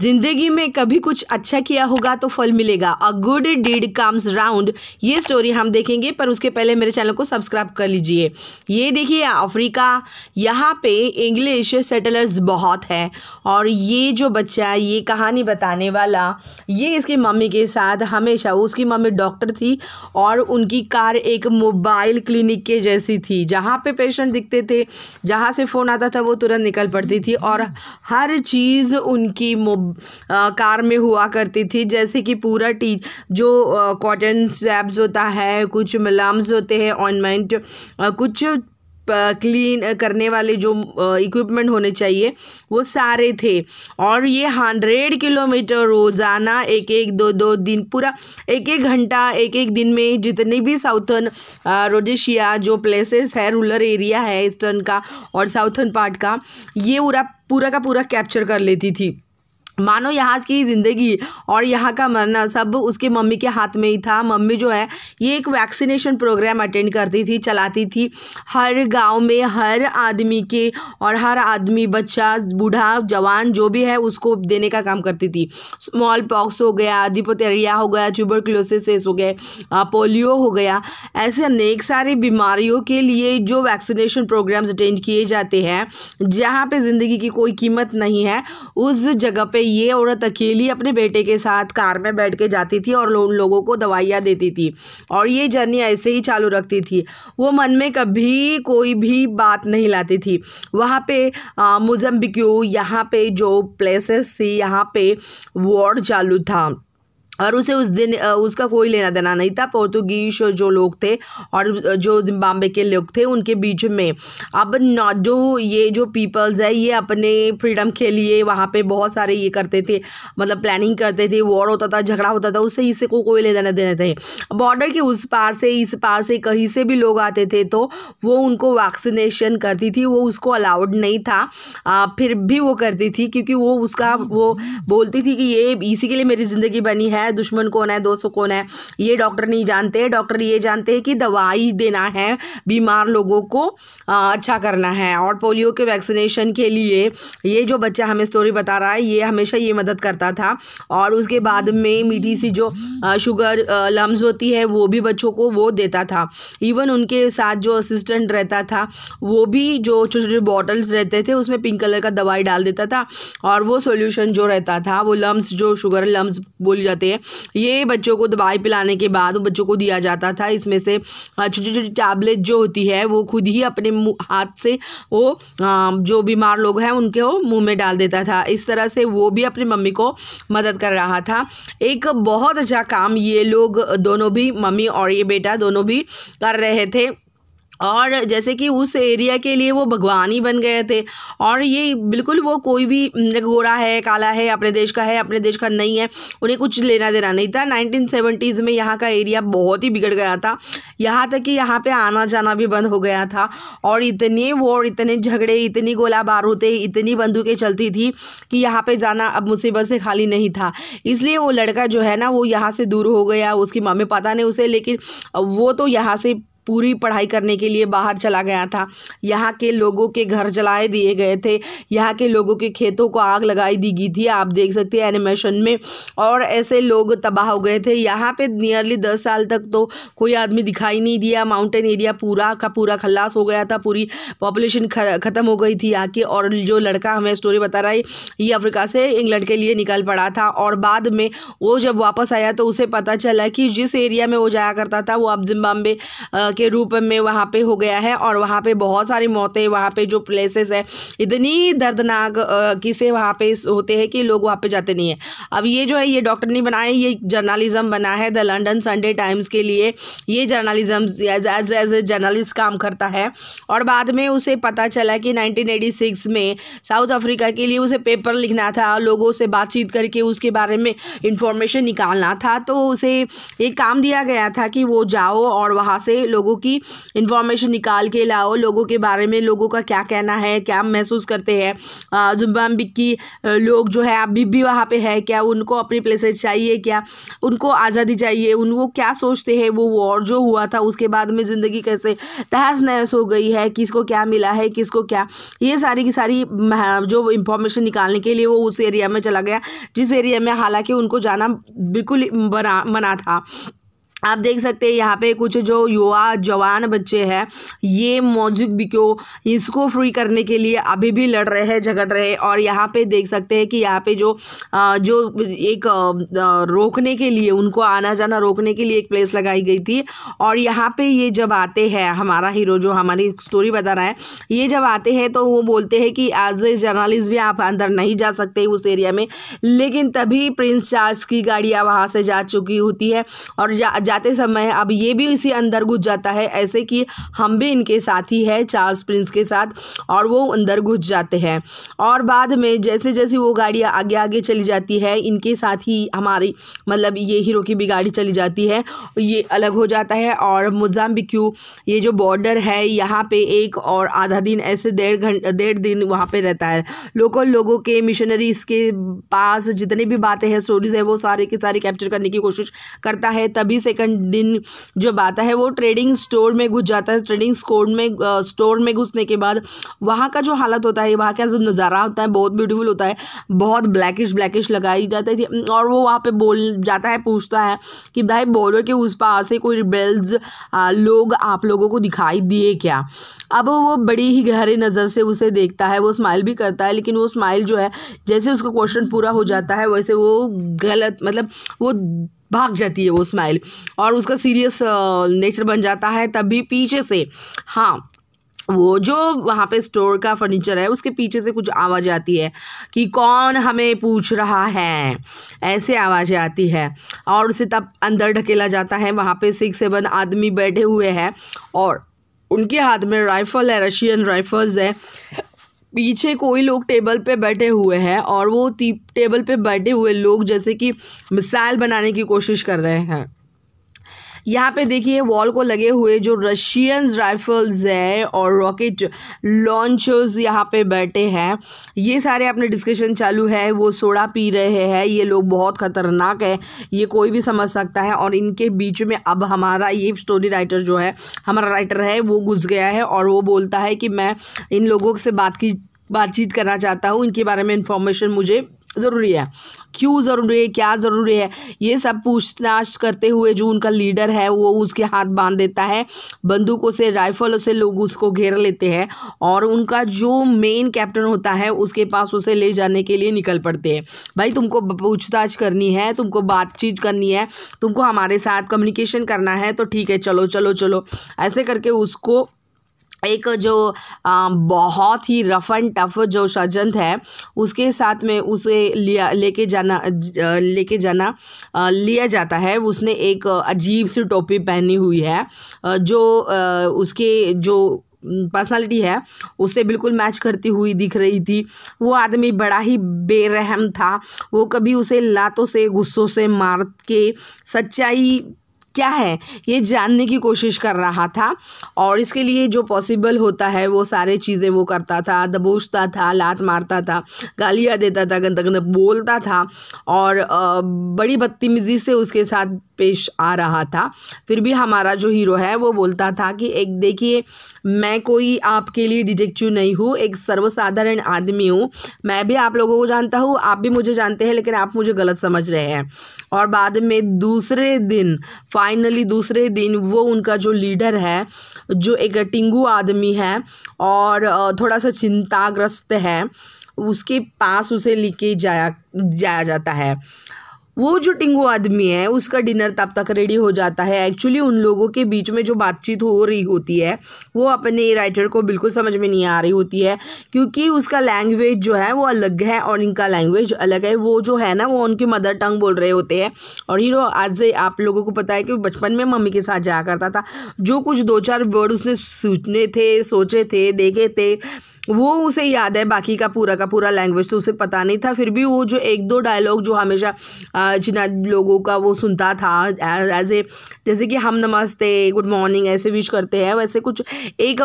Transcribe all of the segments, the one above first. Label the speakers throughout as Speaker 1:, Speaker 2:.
Speaker 1: जिंदगी में कभी कुछ अच्छा किया होगा तो फल मिलेगा a good deed comes round ये स्टोरी हम देखेंगे पर उसके पहले मेरे चैनल को सब्सक्राइब कर लीजिए ये देखिए अफ्रीका यहाँ पे इंग्लिश सेटलर्स बहुत है और ये जो बच्चा है ये कहानी बताने वाला ये इसकी मम्मी के साथ हमेशा उसकी मम्मी डॉक्टर थी और उनकी कार एक मोबाइल क्लिनिक के जैसी थी जहाँ पे पेशेंट दिखते थे जहाँ से फ़ोन आता था वो तुरंत निकल पड़ती थी और हर चीज़ उनकी कार में हुआ करती थी जैसे कि पूरा टी जो कॉटन स्टैब्स होता है कुछ मलाम्स होते हैं ऑनमेंट कुछ क्लीन करने वाले जो इक्विपमेंट होने चाहिए वो सारे थे और ये हंड्रेड किलोमीटर रोज़ाना एक एक दो दो दिन पूरा एक एक घंटा एक एक दिन में जितने भी साउथर्न रोडेशिया जो प्लेसेस है रूरल एरिया है ईस्टर्न का और साउथर्न पार्ट का ये पूरा पूरा का पूरा कैप्चर कर लेती थी मानो यहाँ की ज़िंदगी और यहाँ का मरना सब उसके मम्मी के हाथ में ही था मम्मी जो है ये एक वैक्सीनेशन प्रोग्राम अटेंड करती थी चलाती थी हर गांव में हर आदमी के और हर आदमी बच्चा बूढ़ा जवान जो भी है उसको देने का काम करती थी स्मॉल पॉक्स हो गया डिपोथेरिया हो गया ट्यूबरक्लोसिस हो गए पोलियो हो गया ऐसे अनेक सारी बीमारियों के लिए जो वैक्सीनेशन प्रोग्राम्स अटेंड किए जाते हैं जहाँ पर ज़िंदगी की कोई कीमत नहीं है उस जगह पर ये औरत अकेली अपने बेटे के साथ कार में बैठ के जाती थी और उन लोगों को दवाइयाँ देती थी और ये जर्नी ऐसे ही चालू रखती थी वो मन में कभी कोई भी बात नहीं लाती थी वहाँ पे मुजम्बिक्यू यहाँ पे जो प्लेसेस थी यहाँ पे वॉर चालू था और उसे उस दिन उसका कोई लेना देना नहीं था पोर्तुगीज जो लोग थे और जो जिम्बाब्वे के लोग थे उनके बीच में अब जो ये जो पीपल्स है ये अपने फ्रीडम के लिए वहाँ पे बहुत सारे ये करते थे मतलब प्लानिंग करते थे वॉर होता था झगड़ा होता था उससे इसे को कोई लेना देना देने थे बॉर्डर के उस पार से इस पार से कहीं से भी लोग आते थे तो वो उनको वैक्सीनेशन करती थी वो उसको अलाउड नहीं था आ, फिर भी वो करती थी क्योंकि वो उसका वो बोलती थी कि ये इसी के लिए मेरी ज़िंदगी बनी है है दुश्मन कौन है दोस्त कौन है ये डॉक्टर नहीं जानते डॉक्टर ये जानते हैं कि दवाई देना है बीमार लोगों को आ, अच्छा करना है और पोलियो के वैक्सीनेशन के लिए ये जो बच्चा हमें स्टोरी बता रहा है ये हमेशा ये मदद करता था और उसके बाद में मीठी सी जो शुगर लम्स होती है वो भी बच्चों को वो देता था इवन उनके साथ जो असिस्टेंट रहता था वो भी जो छोटे छोटे बॉटल्स रहते थे उसमें पिंक कलर का दवाई डाल देता था और वो सोल्यूशन जो रहता था वो लम्स जो शुगर लम्स बोले जाते हैं है ये बच्चों को दवाई पिलाने के बाद बच्चों को दिया जाता था इसमें से छोटी छोटी टैबलेट जो होती है वो खुद ही अपने हाथ से वो जो बीमार लोग हैं उनके वो मुँह में डाल देता था इस तरह से वो भी अपनी मम्मी को मदद कर रहा था एक बहुत अच्छा काम ये लोग दोनों भी मम्मी और ये बेटा दोनों भी कर रहे थे और जैसे कि उस एरिया के लिए वो भगवान ही बन गए थे और ये बिल्कुल वो कोई भी हम्म, गोरा है काला है अपने देश का है अपने देश का नहीं है उन्हें कुछ लेना देना नहीं था नाइनटीन सेवेंटीज़ में यहाँ का एरिया बहुत ही बिगड़ गया था यहाँ तक कि यहाँ पे आना जाना भी बंद हो गया था और इतने वॉर इतने झगड़े इतनी गोला होते इतनी बंदूकें चलती थी कि यहाँ पर जाना अब मुसीबत से खाली नहीं था इसलिए वो लड़का जो है ना वो यहाँ से दूर हो गया उसकी मम्मी पता नहीं उसे लेकिन वो तो यहाँ से पूरी पढ़ाई करने के लिए बाहर चला गया था यहाँ के लोगों के घर जलाए दिए गए थे यहाँ के लोगों के खेतों को आग लगाई दी गई थी आप देख सकते हैं एनिमेशन में और ऐसे लोग तबाह हो गए थे यहाँ पे नियरली दस साल तक तो कोई आदमी दिखाई नहीं दिया माउंटेन एरिया पूरा का पूरा खल्लास हो गया था पूरी पॉपुलेशन ख़त्म हो गई थी यहाँ की और जो लड़का हमें स्टोरी बता रहा है ये अफ्रीका से इंग्लैंड के लिए निकल पड़ा था और बाद में वो जब वापस आया तो उसे पता चला कि जिस एरिया में वो जाया करता था वो अब जिम्बाबे के रूप में वहाँ पे हो गया है और वहाँ पे बहुत सारी मौतें वहाँ पे जो प्लेसेस है इतनी दर्दनाक किसे वहाँ पे होते हैं कि लोग वहाँ पे जाते नहीं हैं अब ये जो है ये डॉक्टर नहीं बनाए ये जर्नलिज्म बना है द लंडन संडे टाइम्स के लिए ये journalism as as a journalist काम करता है और बाद में उसे पता चला कि नाइनटीन में साउथ अफ्रीका के लिए उसे पेपर लिखना था लोगों से बातचीत करके उसके बारे में इंफॉर्मेशन निकालना था तो उसे एक काम दिया गया था कि वो जाओ और वहाँ से लोग लोगों की इन्फॉर्मेशन निकाल के लाओ लोगों के बारे में लोगों का क्या कहना है क्या महसूस करते हैं जुम्बा की लोग जो है अभी भी वहाँ पे है क्या उनको अपनी प्लेसेस चाहिए क्या उनको आज़ादी चाहिए उनको क्या सोचते हैं वो वॉर जो हुआ था उसके बाद में ज़िंदगी कैसे तहस नहस हो गई है किसको क्या मिला है किसको क्या ये सारी की सारी जो इन्फॉर्मेशन निकालने के लिए वो उस एरिया में चला गया जिस एरिया में हालांकि उनको जाना बिल्कुल मना था आप देख सकते हैं यहाँ पे कुछ जो युवा जवान बच्चे हैं ये मौजूद बिको इसको फ्री करने के लिए अभी भी लड़ रहे हैं झगड़ रहे हैं और यहाँ पे देख सकते हैं कि यहाँ पे जो जो एक रोकने के लिए उनको आना जाना रोकने के लिए एक प्लेस लगाई गई थी और यहाँ पे ये जब आते हैं हमारा हीरो जो हमारी स्टोरी बता रहा है ये जब आते हैं तो वो बोलते हैं कि एज ए जर्नलिस्ट भी आप अंदर नहीं जा सकते उस एरिया में लेकिन तभी प्रिंस चार्ल्स की गाड़ियाँ वहाँ से जा चुकी होती है और जा, जा जाते समय अब ये भी इसी अंदर घुस जाता है ऐसे कि हम भी इनके साथ ही है चार्ल्स प्रिंस के साथ और वो अंदर घुस जाते हैं और बाद में जैसे जैसे वो गाड़ी आगे आगे चली जाती है इनके साथ ही हमारी मतलब ये हीरो की भी गाड़ी चली जाती है ये अलग हो जाता है और मोजाम्बिक्यू ये जो बॉर्डर है यहाँ पे एक और आधा दिन ऐसे डेढ़ घंटे डेढ़ दिन वहाँ पे रहता है लोकल लोगों के मिशनरी इसके पास जितने भी बातें हैं स्टोरीज है वो सारे के सारे कैप्चर करने की कोशिश करता है तभी से सेकंड दिन जब आता है वो ट्रेडिंग स्टोर में घुस जाता है ट्रेडिंग स्टोर में स्टोर में घुसने के बाद वहाँ का जो हालत होता है वहाँ का जो नज़ारा होता है बहुत ब्यूटीफुल होता है बहुत ब्लैकिश ब्लैकिश लगाई जाती थी और वो वहाँ पर बोल जाता है पूछता है कि भाई बॉर्डर के उस पास से कोई रिबेल्स लोग आप लोगों को दिखाई दिए क्या अब वो बड़ी ही गहरी नज़र से उसे देखता है वो स्माइल भी करता है लेकिन वो स्माइल जो है जैसे उसका क्वेश्चन पूरा हो जाता है वैसे वो गलत मतलब वो भाग जाती है वो स्माइल और उसका सीरियस नेचर बन जाता है तब भी पीछे से हाँ वो जो वहाँ पे स्टोर का फर्नीचर है उसके पीछे से कुछ आवाज़ आती है कि कौन हमें पूछ रहा है ऐसे आवाज आती है और उसे तब अंदर ढकेला जाता है वहाँ पे सिक्स सेवन आदमी बैठे हुए हैं और उनके हाथ में राइफ़ल है रशियन राइफ़ल्स है पीछे कोई लोग टेबल पे बैठे हुए हैं और वो टेबल पे बैठे हुए लोग जैसे कि मिसाइल बनाने की कोशिश कर रहे हैं। यहाँ पे देखिए वॉल को लगे हुए जो रशियंस राइफल्स है और रॉकेट लॉन्चर्स यहाँ पे बैठे हैं ये सारे अपने डिस्कशन चालू है वो सोडा पी रहे हैं ये लोग बहुत ख़तरनाक है ये कोई भी समझ सकता है और इनके बीच में अब हमारा ये स्टोरी राइटर जो है हमारा राइटर है वो घुस गया है और वो बोलता है कि मैं इन लोगों से बात की बातचीत करना चाहता हूँ इनके बारे में इन्फॉर्मेशन मुझे ज़रूरी है क्यों ज़रूरी है क्या ज़रूरी है ये सब पूछताछ करते हुए जो उनका लीडर है वो उसके हाथ बांध देता है बंदूकों से राइफलों से लोग उसको घेर लेते हैं और उनका जो मेन कैप्टन होता है उसके पास उसे ले जाने के लिए निकल पड़ते हैं भाई तुमको पूछताछ करनी है तुमको बातचीत करनी है तुमको हमारे साथ कम्युनिकेशन करना है तो ठीक है चलो चलो चलो ऐसे करके उसको एक जो बहुत ही रफ़ एंड टफ जो सजंत है उसके साथ में उसे लिया लेके जाना लेके जाना लिया जाता है उसने एक अजीब सी टोपी पहनी हुई है जो उसके जो पर्सनालिटी है उससे बिल्कुल मैच करती हुई दिख रही थी वो आदमी बड़ा ही बेरहम था वो कभी उसे लातों से गुस्सों से मार के सच्चाई क्या है ये जानने की कोशिश कर रहा था और इसके लिए जो पॉसिबल होता है वो सारे चीज़ें वो करता था दबोचता था लात मारता था गालियाँ देता था गंदा गंदा बोलता था और बड़ी बदतमीज़ी से उसके साथ पेश आ रहा था फिर भी हमारा जो हीरो है वो बोलता था कि एक देखिए मैं कोई आपके लिए डिटेक्टिव नहीं हूँ एक सर्वसाधारण आदमी हूँ मैं भी आप लोगों को जानता हूँ आप भी मुझे जानते हैं लेकिन आप मुझे गलत समझ रहे हैं और बाद में दूसरे दिन फाइनली दूसरे दिन वो उनका जो लीडर है जो एक टिंगू आदमी है और थोड़ा सा चिंताग्रस्त है उसके पास उसे लेके जाया जाया जाता है वो जो टिंगू आदमी है उसका डिनर तब तक रेडी हो जाता है एक्चुअली उन लोगों के बीच में जो बातचीत हो रही होती है वो अपने राइटर को बिल्कुल समझ में नहीं आ रही होती है क्योंकि उसका लैंग्वेज जो है वो अलग है और इनका लैंग्वेज अलग है वो जो है ना वो उनकी मदर टंग बोल रहे होते हैं और हीरो आज से आप लोगों को पता है कि बचपन में मम्मी के साथ जाया करता था जो कुछ दो चार वर्ड उसने सोचने थे सोचे थे देखे थे वो उसे याद है बाकी का पूरा का पूरा लैंग्वेज तो उसे पता नहीं था फिर भी वो जो एक दो डायलॉग जो हमेशा जिन लोगों का वो सुनता था एज ए जैसे कि हम नमस्ते गुड मॉर्निंग ऐसे विश करते हैं वैसे कुछ एक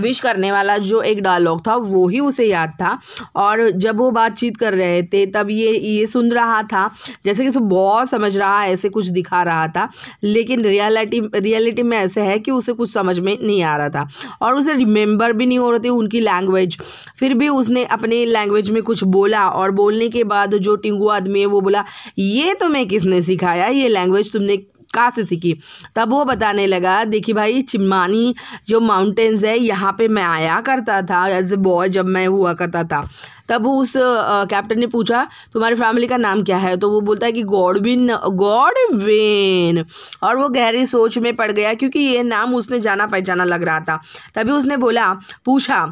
Speaker 1: विश करने वाला जो एक डायलॉग था वो ही उसे याद था और जब वो बातचीत कर रहे थे तब ये ये सुन रहा था जैसे कि बहुत समझ रहा है ऐसे कुछ दिखा रहा था लेकिन रियलिटी रियलिटी में ऐसे है कि उसे कुछ समझ में नहीं आ रहा था और उसे रिमेंबर भी नहीं हो रही थी उनकी लैंग्वेज फिर भी उसने अपने लैंग्वेज में कुछ बोला और बोलने के बाद जो टिंगू आदमी है वो बोला ये तुम्हें किसने सिखाया ये लैंग्वेज तुमने कहाँ से सीखी तब वो बताने लगा देखिए भाई चिमानी जो माउंटेन्स है यहाँ पे मैं आया करता था एज ए बॉय जब मैं हुआ करता था तब उस कैप्टन ने पूछा तुम्हारी फैमिली का नाम क्या है तो वो बोलता है कि गॉडविन गॉडविन और वो गहरी सोच में पड़ गया क्योंकि ये नाम उसने जाना पहचाना लग रहा था तभी उसने बोला पूछा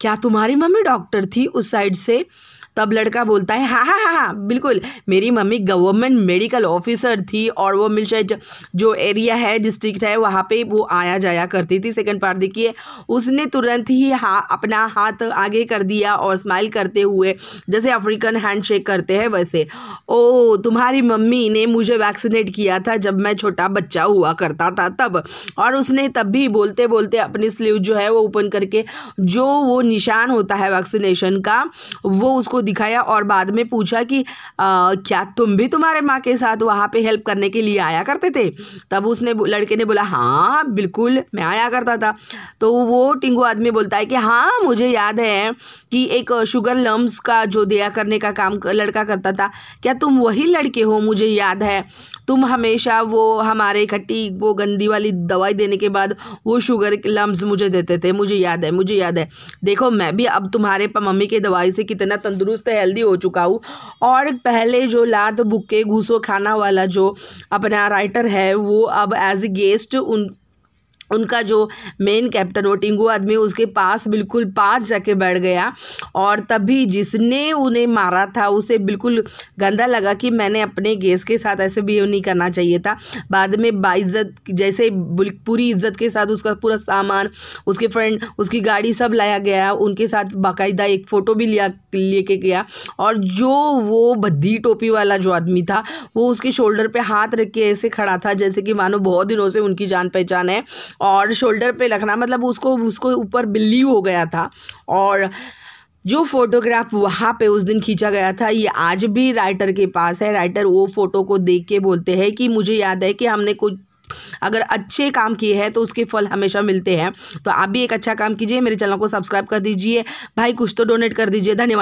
Speaker 1: क्या तुम्हारी मम्मी डॉक्टर थी उस साइड से तब लड़का बोलता है हाँ हाँ हाँ हाँ बिल्कुल मेरी मम्मी गवर्नमेंट मेडिकल ऑफिसर थी और वो मिलशेट जो एरिया है डिस्ट्रिक्ट है वहाँ पे वो आया जाया करती थी सेकंड पार्ट देखिए उसने तुरंत ही हा, अपना हाथ आगे कर दिया और स्माइल करते हुए जैसे अफ्रीकन हैंडशेक करते हैं वैसे ओ तुम्हारी मम्मी ने मुझे वैक्सीनेट किया था जब मैं छोटा बच्चा हुआ करता था तब और उसने तब भी बोलते बोलते अपनी स्लीव जो है वो ओपन करके जो वो निशान होता है वैक्सीनेशन का वो उसको दिखाया और बाद में पूछा कि आ, क्या तुम भी तुम्हारे माँ के साथ वहाँ पे हेल्प करने के लिए आया करते थे तब उसने लड़के ने बोला हाँ बिल्कुल मैं आया करता था तो वो टिंगू आदमी बोलता है कि हाँ मुझे याद है कि एक शुगर लम्ब का जो दिया करने का काम लड़का करता था क्या तुम वही लड़के हो मुझे याद है तुम हमेशा वो हमारे इकट्ठी वो गंदी वाली दवाई देने के बाद वो शुगर लम्ब मुझे देते थे मुझे याद है मुझे याद है देखो मैं भी अब तुम्हारे मम्मी के दवाई से कितना तंदुरुस्त चुस्त हेल्दी तो हो चुका हूँ और पहले जो लात बुके घूसो खाना वाला जो अपना राइटर है वो अब एज ए गेस्ट उन उनका जो मेन कैप्टन वो टिंगू आदमी उसके पास बिल्कुल पास जाके बैठ गया और तभी जिसने उन्हें मारा था उसे बिल्कुल गंदा लगा कि मैंने अपने गेस के साथ ऐसे बिहेव नहीं करना चाहिए था बाद में बाइज्जत जैसे पूरी इज्जत के साथ उसका पूरा सामान उसके फ्रेंड उसकी गाड़ी सब लाया गया उनके साथ बाकायदा एक फ़ोटो भी लिया लेके गया और जो वो भद्दी टोपी वाला जो आदमी था वो उसके शोल्डर पर हाथ रख के ऐसे खड़ा था जैसे कि मानो बहुत दिनों से उनकी जान पहचान है और शोल्डर पे रखना मतलब उसको उसको ऊपर बिल्ली हो गया था और जो फोटोग्राफ वहाँ पे उस दिन खींचा गया था ये आज भी राइटर के पास है राइटर वो फ़ोटो को देख के बोलते हैं कि मुझे याद है कि हमने कुछ अगर अच्छे काम किए हैं तो उसके फल हमेशा मिलते हैं तो आप भी एक अच्छा काम कीजिए मेरे चैनल को सब्सक्राइब कर दीजिए भाई कुछ तो डोनेट कर दीजिए धन्यवाद